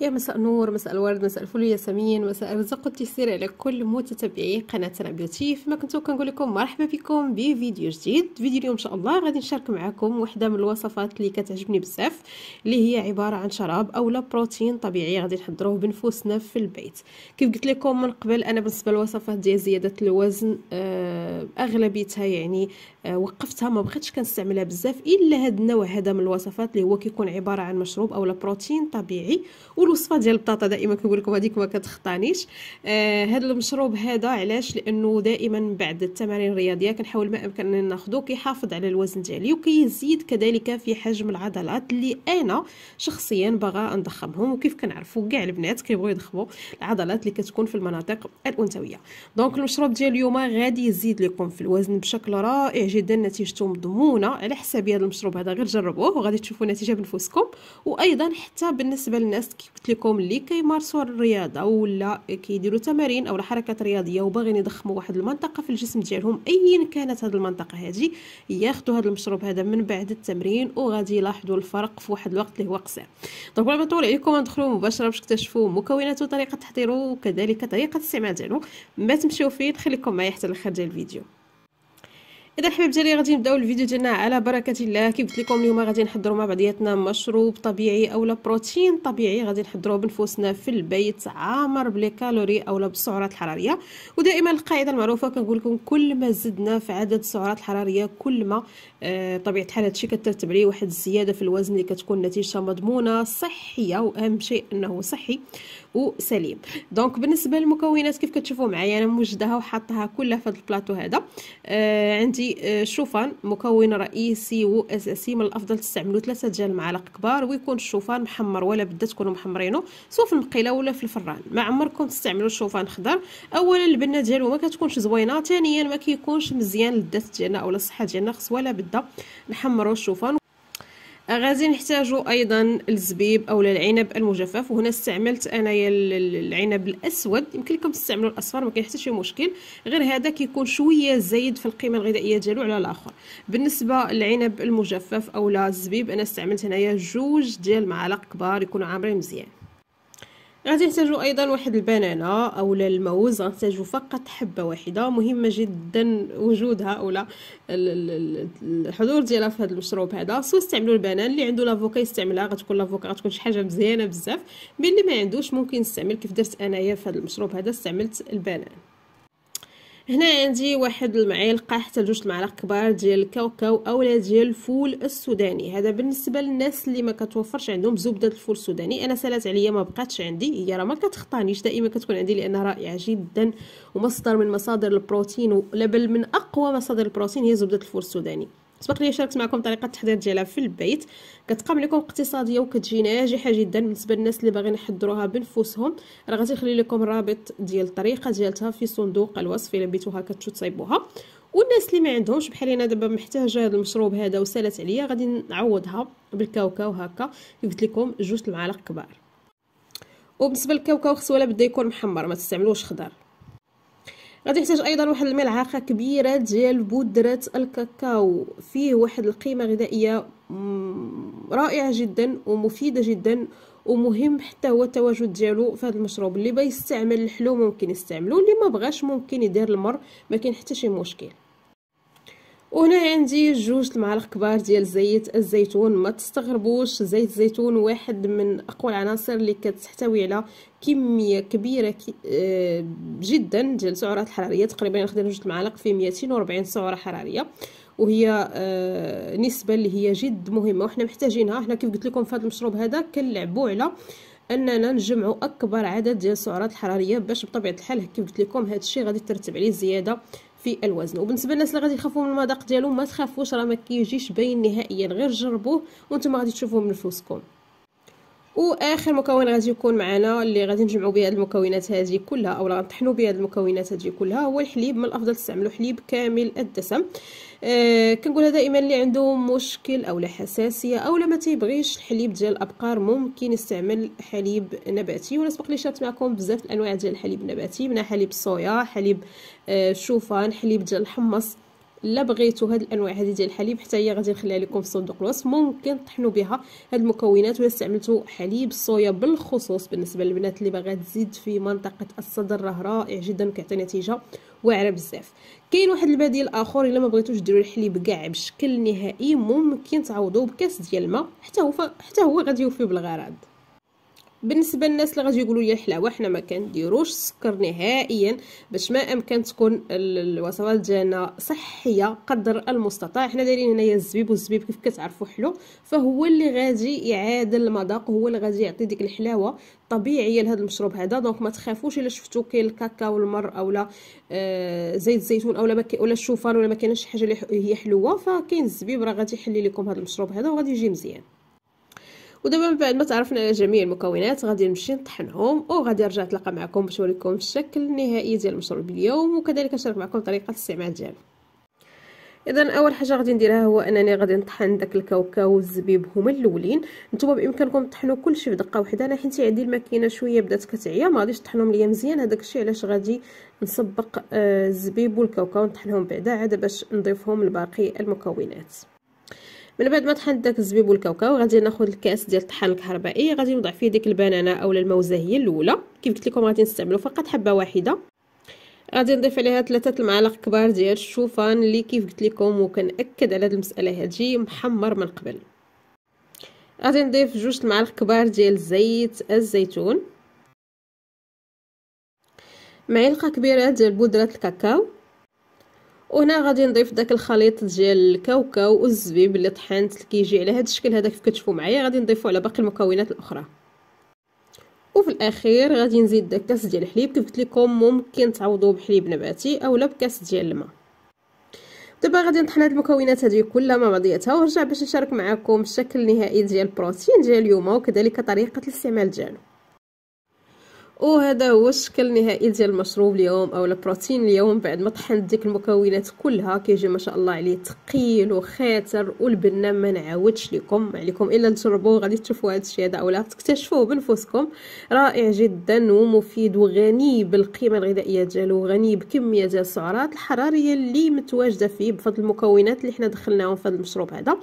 يا مساء نور مساء الورد مساء الفل ياسمين مساء الرزق والتيسير على كل متتبعي قناتنا بيوتي فيما كنتو كنقول لكم مرحبا بكم بفيديو جديد فيديو اليوم ان شاء الله غادي نشارك معكم وحده من الوصفات اللي كتعجبني بزاف اللي هي عباره عن شراب اولا بروتين طبيعي غادي نحضروه بنفوسنا في البيت كيف قلت لكم من قبل انا بالنسبه للوصفات ديال زياده الوزن آه، اغلبيتها يعني آه، وقفتها ما بقيتش كنستعملها بزاف الا هذا النوع هذا من الوصفات اللي هو كيكون عباره عن مشروب اولا بروتين طبيعي الوصفه ديال البطاطا دائما كنقول لكم هذيك ما كتخطانيش آه هذا المشروب هذا علاش لانه دائما بعد التمارين الرياضيه كنحاول ما امكن ناخذو كيحافظ على الوزن ديالي وكيزيد كذلك في حجم العضلات اللي انا شخصيا باغا نضخمهم وكيف كنعرفوا كاع البنات كيبغيو يضخموا العضلات اللي كتكون في المناطق الانثويه دونك المشروب ديال اليوم غادي يزيد لكم في الوزن بشكل رائع جدا نتيجته مضمونه على حساب هذا المشروب هذا غير جربوه وغادي تشوفوا نتيجه بنفسكم وايضا حتى بالنسبه للناس قلت لكم اللي كيمارسوا الرياضه ولا كيديروا تمارين او حركات رياضيه وباغيين يضخموا واحد المنطقه في الجسم ديالهم ايا كانت هذه المنطقه هذه ياخذوا هذا المشروب هذا من بعد التمرين وغادي يلاحظوا الفرق في واحد الوقت اللي هو قصير دونك ما نطول عليكم ندخلوا مباشره باش تكتشفوا مكوناته وطريقه تحضيره وكذلك طريقه الاستعمال ديالو ما تمشيو فيه خليكم معايا حتى الاخر ديال الفيديو اذا حبايب ديالي غادي نبداو الفيديو ديالنا على بركه الله كيف قلت لكم اليوم غادي نحضروا مع بعضياتنا مشروب طبيعي اولا بروتين طبيعي غادي نحضروه بنفوسنا في البيت عامر بلي كالوري اولا بالسعرات الحراريه ودائما القاعده المعروفه كنقول لكم كل ما زدنا في عدد السعرات الحراريه كل ما آه طبيعه الحال هادشي كترتب عليه واحد الزياده في الوزن اللي كتكون نتيجه مضمونه صحيه واهم شيء انه صحي وسليم دونك بالنسبه للمكونات كيف كتشوفوا معايا انا موجدها وحاطها كلها في هذا البلاطو هذا آه عندي عندي الشوفان آه، مكون رئيسي واساسي من الافضل تستعملوا ثلاثه ديال المعالق كبار ويكون الشوفان محمر ولا بدا تكونوا محمرينه سواء في المقيله ولا في الفران ما عمركم تستعملوا الشوفان خضر اولا البنه ديالو ما كتكونش زوينه ثانيا ما كيكونش مزيان للذات ديالنا او للصحه ديالنا خص ولا بدا نحمروا الشوفان غادي نحتاجو ايضا الزبيب او العنب المجفف وهنا استعملت انايا العنب الاسود يمكن لكم تستعملوا الاصفر ما كاين حتى شي مشكل غير هذا كيكون شويه زايد في القيمه الغذائيه ديالو على الاخر بالنسبه للعنب المجفف او الزبيب انا استعملت هنايا جوج ديال معالق كبار يكونوا عامرين مزيان غادي نحتاجو ايضا واحد البنانه اولا الموز غنحتاجو فقط حبه واحده مهمه جدا وجودها اولا الحضور ديالها في هذا المشروب هذا سو استعملوا البنان اللي عنده لافوكا يستعملها غتكون لافوكا غتكون شي حاجه مزيانه بزاف اللي ما عندوش ممكن يستعمل كيف درت انايا في هذا المشروب هذا استعملت البنان هنا عندي واحد المعلقه حتى جوج معالق كبار ديال الكاوكاو اولا ديال الفول السوداني هذا بالنسبه للناس اللي ما كتوفرش عندهم زبده الفول السوداني انا سالات عليا ما بقاتش عندي هي راه ما كتخطانيش دائما كتكون عندي لانها رائعه جدا ومصدر من مصادر البروتين ولا بل من اقوى مصادر البروتين هي زبده الفول السوداني سبق لي شاركت معكم طريقه تحضير ديالها في البيت كتقام لكم اقتصاديه وكتجي ناجحه جدا بالنسبه للناس اللي باغيين يحضروها بنفسهم راه غادي نخلي لكم رابط ديال الطريقه ديالتها في صندوق الوصف الا بيتوها كتشو تصيبوها والناس اللي ما عندهمش بحال انا دابا محتاجه هذا المشروب هذا وسالات عليا غادي نعوضها بالكاوكاو هكا قلت لكم جوج المعالق كبار وبالنسبه للكاوكاو خصو ولا بدا يكون محمر ما تستعملوش خضر غادي نحتاج ايضا واحد الملعقه كبيره ديال بودره الكاكاو فيه واحد القيمه غذائيه رائعه جدا ومفيده جدا ومهم حتى هو التواجد ديالو في هذا المشروب اللي بغى يستعمل الحلو ممكن يستعملو اللي ما بغاش ممكن يدير المر ما كاين حتى شي مشكل وهنا عندي جوج المعالق كبار ديال زيت الزيتون ما تستغربوش زيت الزيتون واحد من اقوى العناصر اللي كتحتوي على كميه كبيره كي آه جدا ديال السعرات الحراريه تقريبا نخدم جوج المعالق في 240 سعره حراريه وهي آه نسبه اللي هي جد مهمه وحنا محتاجينها حنا كيف قلت لكم في هذا المشروب هذا كنلعبوا على اننا نجمعوا اكبر عدد ديال السعرات الحراريه باش بطبيعه الحال كيف قلت لكم هذا الشيء غادي ترتب عليه زياده في الوزن وبالنسبه للناس اللي غادي يخافوا من المذاق ديالهم ما تخافوش راه ما كيجيش باين نهائيا غير جربوه وانتم غادي تشوفوه من نفوسكم واخر مكون غادي يكون معنا اللي غادي نجمعوا به المكونات هذه كلها اولا غنطحنوا به المكونات هذه كلها هو الحليب من الافضل تستعملوا حليب كامل الدسم أه كنقولها دائما اللي عنده مشكل او حساسيه او لا ما تيبغيش الحليب ديال الابقار ممكن يستعمل حليب نباتي وانا سبق لي شرحت معكم بزاف الانواع ديال الحليب النباتي منها حليب الصويا حليب الشوفان أه حليب ديال الحمص لا بغيتو هاد الانواع هذه ديال الحليب حتى هي غادي نخليها لكم في صندوق الوصف ممكن طحنوا بها هاد المكونات ولا استعملتوا حليب الصويا بالخصوص بالنسبه للبنات اللي باغا تزيد في منطقه الصدر راه رائع جدا كيعطي نتيجه واعره بزاف كاين واحد البديل اخر الا ما بغيتوش ديروا الحليب كاع بشكل نهائي ممكن تعوضوه بكاس ديال الماء حتى هو حتى هو غادي يوفي بالغرض بالنسبه للناس اللي غادي يقولوا لي الحلاوه حنا ما كنديروش السكر نهائيا باش ما امكن تكون الوصفات ديالنا صحيه قدر المستطاع حنا دايرين هنايا الزبيب والزبيب كيف كتعرفوا حلو فهو اللي غادي يعادل المذاق هو اللي غادي يعطي ديك الحلاوه الطبيعيه لهذا المشروب هذا دونك ما تخافوش الا شفتو كاين الكاكاو المر اولا آه زيت الزيتون اولا ولا الشوفان ولا ما كاينش شي حاجه اللي هي حلوه فكاين الزبيب راه غادي يحلي لكم هذا المشروب هذا وغادي يجي مزيان ودابا من بعد ما تعرفنا على جميع المكونات غادي نمشي نطحنهم وغادي نرجع نتلاقى معكم باش نوريكم الشكل النهائي ديال المشروب اليوم وكذلك نشارك معكم طريقه الاستعمال ديالو اذا اول حاجه غادي نديرها هو انني غادي نطحن داك الكاوكاو والزبيب هما الاولين نتوما بامكانكم تطحنوا كلشي في دقه واحده انا حيت عندي الماكينه شويه بدات كتعيا ما غاديش نطحنهم ليا مزيان هذاك الشيء علاش غادي نسبق آه، الزبيب والكاوكاو نطحنهم بعدا عاد باش نضيفهم لباقي المكونات من بعد ما طحنت داك الزبيب والكاوكاو غادي ناخذ الكاس ديال الطحان الكهربائي غادي نوضع فيه ديك البنانه اولا الموزه هي الاولى كيف قلت لكم غادي نستعملوا فقط حبه واحده غادي نضيف عليها ثلاثة المعالق كبار ديال الشوفان اللي كيف قلت لكم وكنأكد على هذه المسألة هادي محمر من قبل غادي نضيف جوج المعالق كبار ديال زيت الزيتون معلقة كبيرة ديال بودرة الكاكاو وهنا غادي نضيف داك الخليط ديال الكاوكاو والزبيب اللي طحنت اللي كيجي على هذا الشكل هذا كيف كتشوفوا معايا غادي نضيفو على باقي المكونات الاخرى وفي الاخير غادي نزيد داك كاس ديال الحليب كيف قلت لكم ممكن تعوضوه بحليب نباتي اولا بكاس ديال الماء دابا غادي نطحن هاد المكونات هادي كلها مع بعضياتها ونرجع باش نشارك معكم الشكل النهائي ديال البروتين ديال اليوم وكذلك طريقه الاستعمال ديالو وهذا هو الشكل النهائي ديال المشروب اليوم او البروتين اليوم بعد ما طحنت ديك المكونات كلها كيجي ما شاء الله عليه ثقيل وخاتر والبنه ما نعاودش لكم عليكم الا تجربوه غادي تشوفوا هذا الشيء هذا اولا تكتشفوه بنفسكم رائع جدا ومفيد وغني بالقيمه الغذائيه ديالو غني بكميه ديال السعرات الحراريه اللي متواجده فيه بفضل المكونات اللي حنا دخلناهم في هذا المشروب هذا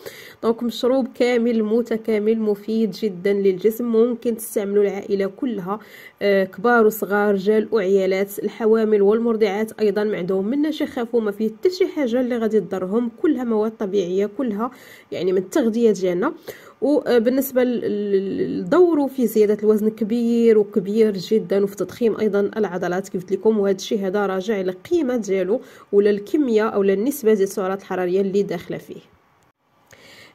دونك مشروب كامل متكامل مفيد جدا للجسم ممكن تستعملوا العائله كلها آه، كبار وصغار رجال وعيالات الحوامل والمرضعات ايضا ما عندهم منا شي خافوا ما فيه حتى شي حاجه اللي غادي تضرهم كلها مواد طبيعيه كلها يعني من التغذيه ديالنا وبالنسبه للدور في زياده الوزن كبير وكبير جدا وفي تضخيم ايضا العضلات كيف قلت لكم وهذا الشيء هذا راجع للقيمه ديالو ولا الكميه او النسبه ديال السعرات الحراريه اللي داخله فيه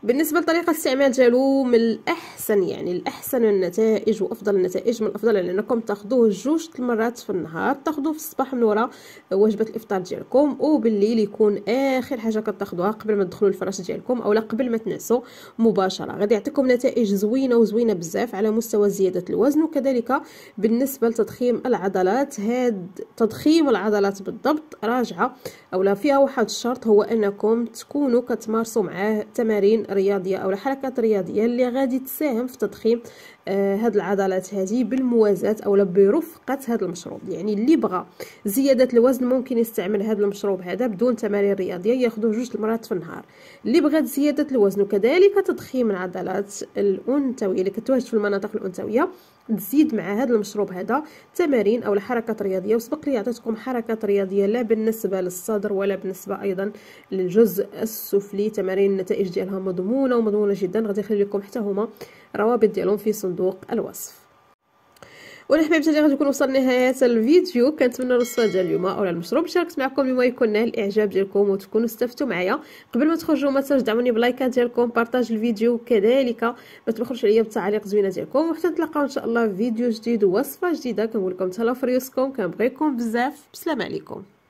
بالنسبه لطريقه استعمال ديالو من الاحسن يعني الاحسن النتائج وافضل النتائج من الافضل انكم تاخدوه جوج المرات في النهار تاخدوه في الصباح من وراء وجبه الافطار ديالكم وبالليل يكون اخر حاجه كتاخدوها قبل ما تدخلوا الفراش ديالكم اولا قبل ما تنعسوا مباشره غادي يعطيكم نتائج زوينه وزوينه بزاف على مستوى زياده الوزن وكذلك بالنسبه لتضخيم العضلات هاد تضخيم العضلات بالضبط راجعه اولا فيها واحد الشرط هو انكم تكونوا كتمارسوا معاه تمارين رياضيه او حركات رياضيه اللي غادي تساهم في تضخيم آه، هاد العضلات هذه بالموازات او برفقه هذا المشروب يعني اللي بغى زياده الوزن ممكن يستعمل هذا المشروب هذا بدون تمارين رياضيه ياخذه جوج المرات في النهار اللي بغات زياده الوزن وكذلك تضخيم العضلات الانثويه اللي كتواجد في المناطق الانثويه نزيد مع هذا المشروب هذا تمارين او حركات رياضيه وسبق لي عطيتكم حركات رياضيه لا بالنسبه للصدر ولا بالنسبه ايضا للجزء السفلي تمارين النتائج ديالها مضمونه ومضمونه جدا غادي نخلي لكم حتى هما روابط ديالهم في صندوق الوصف وانا حبايبتي غادي غتكون وصلنا نهاية الفيديو كنتمنى الوصفه ديال اليوم اولا المشروب شاركت معكم اليوم يكون نال الاعجاب ديالكم وتكونوا استفدتوا معايا قبل ما تخرجوا ما تنساوش دعموني بلايكات ديالكم بارطاج الفيديو كذلك ما تبخلوش عليا بالتعاليق زوينه ديالكم وحتى نتلاقاو ان شاء الله في فيديو جديد ووصفه جديده كنقول لكم تهلاو في ريوسكم كنبغيكم بزاف بسلام عليكم